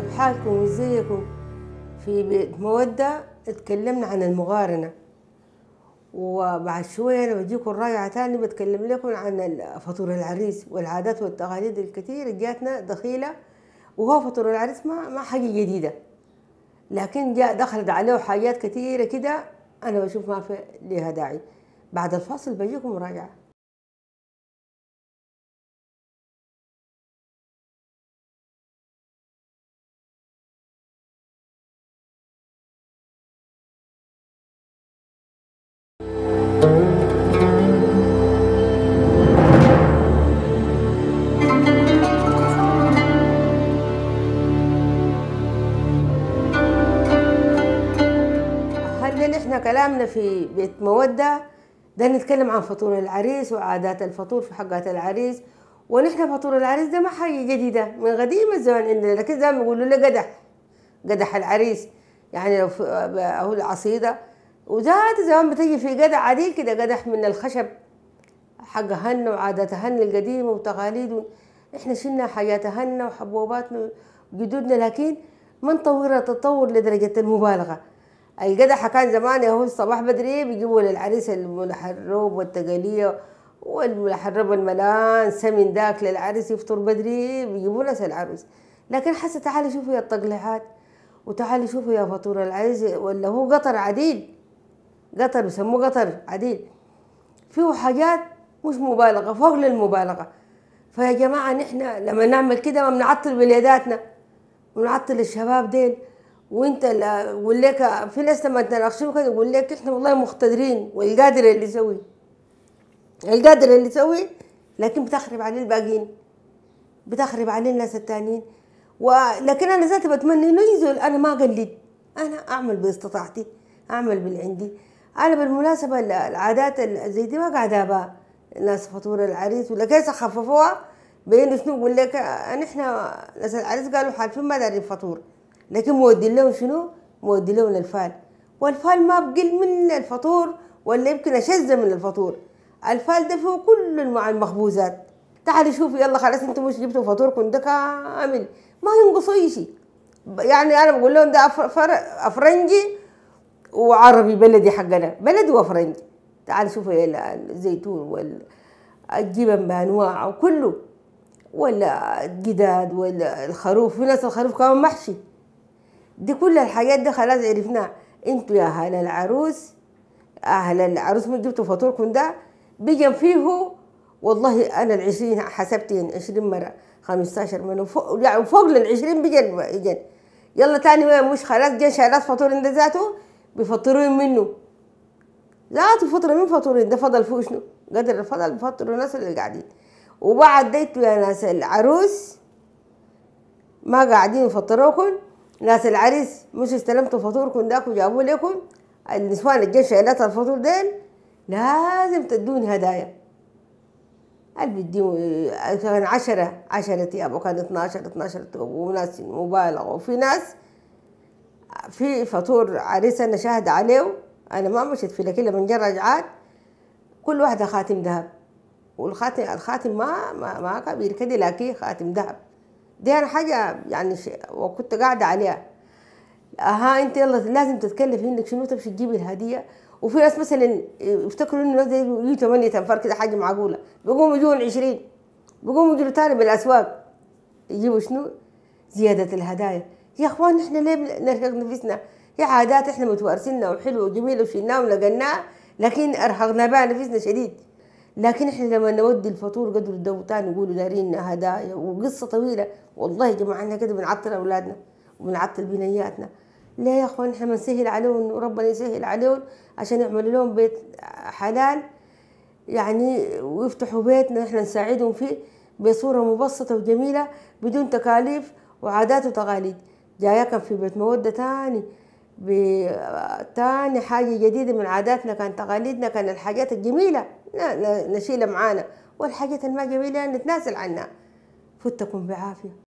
حالكم وزيكم في مودة اتكلمنا عن المقارنة وبعد شوية أنا بجيكم راجعة تاني بتكلم لكم عن فطور العريس والعادات والتقاليد الكثيرة جاتنا دخيلة وهو فطور العريس ما ما حاجة جديدة لكن جاء دخلت عليه حاجات كثيرة كده أنا بشوف ما في ليها داعي بعد الفاصل بجيكم راجعة كلامنا في بيت مودة ده نتكلم عن فطور العريس وعادات الفطور في حقات العريس ونحن فطور العريس ده ما حاجة جديدة من قديم الزمان عندنا لكن زي ما بيقولوا له قدح قدح العريس يعني هو العصيدة وزاد زمان بتجي في قدح عديل كده قدح من الخشب حق أهلنا وعادات هن القديمة وتقاليد إحنا شلنا حياة أهلنا وحبوباتنا وجدودنا لكن ما نطورها تطور لدرجة المبالغة القدحة كان زمان هو الصباح بدري بيجيبوا للعريس المحروب والتقالية والملحرب الملان سمن داك للعريس يفطر بدري بيجيبوا ناس العروس لكن حسي تعالي شوفوا يا التقليعات وتعالي شوفوا يا فطور العريس ولا هو قطر عديد قطر بسموه قطر عديد فيه حاجات مش مبالغة فوق للمبالغة فيا جماعة نحن لما نعمل كده ما بنعطل بلاداتنا ونعطل الشباب ديل وانت يقول لك في ناس لما تناقشهم كده يقول لك احنا والله مقتدرين والقادر اللي يسوي القادر اللي يسوي لكن بتخرب عليه الباقيين بتخرب عليه الناس التانيين ولكن انا ذاتي بتمنى انه ينزل انا ما اقلد انا اعمل باستطاعتي اعمل باللي عندي انا بالمناسبه العادات زي دي ما قاعده بها ناس فطور العريس ولا كيف خففوها بين شنو يقول لك احنا ناس العريس قالوا حالفين ما دارين فطور لكن مودي لهم شنو مودي لهم الفال والفال ما بقل من الفطور ولا يمكن أشز من الفطور الفال ده فيه كل مع المخبوزات تعالوا شوفوا يلا خلاص انتم مش جبتوا فطوركم ده كامل ما ينقصوا اي شيء يعني انا بقول لهم ده افرنجي وعربي بلدي حقنا بلدي وافرنجي تعال شوف الزيتون والجبن بانواعه وكله ولا الجداد ولا الخروف في ناس الخروف كمان محشي دي كل الحاجات دي خلاص عرفناها انتوا يا اهل العروس اهل العروس ما جبتوا فطوركم ده بيجن فيه والله انا ال 20 حسبتين 20 مره 15 مره يعني فوق ال 20 بيجن بيجن يلا تاني ما مش خلاص جن شهرات فطور ده ذاته بيفطرون منه ذاته فطرة من فطورين ده فضل فوق شنو قدر الفضل بفطروا الناس اللي قاعدين وبعد ديتوا يا ناس العروس ما قاعدين يفطروكم ناس العريس مش استلمتوا فطوركم داك وجابوا لكم النسوان الجيش شايلات الفطور ديل لازم تدوني هدايا قال بديو كان عشرة عشرة تياب وكان اتناشر اتناشر تياب وناس مبالغة وفي ناس في فطور عريس أنا شاهد عليه أنا ما مشيت فيه لكن من جرج رجعات كل واحدة خاتم ذهب والخاتم الخاتم ما ما, ما كبير كده لكن خاتم ذهب دي أنا حاجة يعني ش... وكنت قاعدة عليها ها أنت يلا لازم تتكلفي إنك شنو تمشي تجيبي الهدية وفي ناس مثلا يفتكروا إنه الناس دي 8 أنفار كده حاجة معقولة بيقوموا يجون 20 بيقوموا يجوا تاني بالأسواق يجيبوا شنو زيادة الهدايا يا إخوان إحنا ليه نرهق نفسنا هي عادات إحنا متوارثينها وحلوة وجميلة وشلناها ولقناها لكن أرهقنا بها نفسنا شديد لكن احنا لما نودي الفطور قدر الدو تاني يقولوا دارين هدايا وقصه طويله والله يا جماعه احنا كده بنعطل اولادنا وبنعطل بنياتنا ليه يا اخوان احنا بنسهل عليهم وربنا يسهل عليهم عشان يعملوا لهم بيت حلال يعني ويفتحوا بيتنا احنا نساعدهم فيه بصورة مبسطة وجميلة بدون تكاليف وعادات وتقاليد جاياكم في بيت مودة تاني تاني حاجة جديدة من عاداتنا كان تقاليدنا كان الحاجات الجميلة نشيلها معانا والحاجات الما جميلة نتنازل عنها فتكم بعافية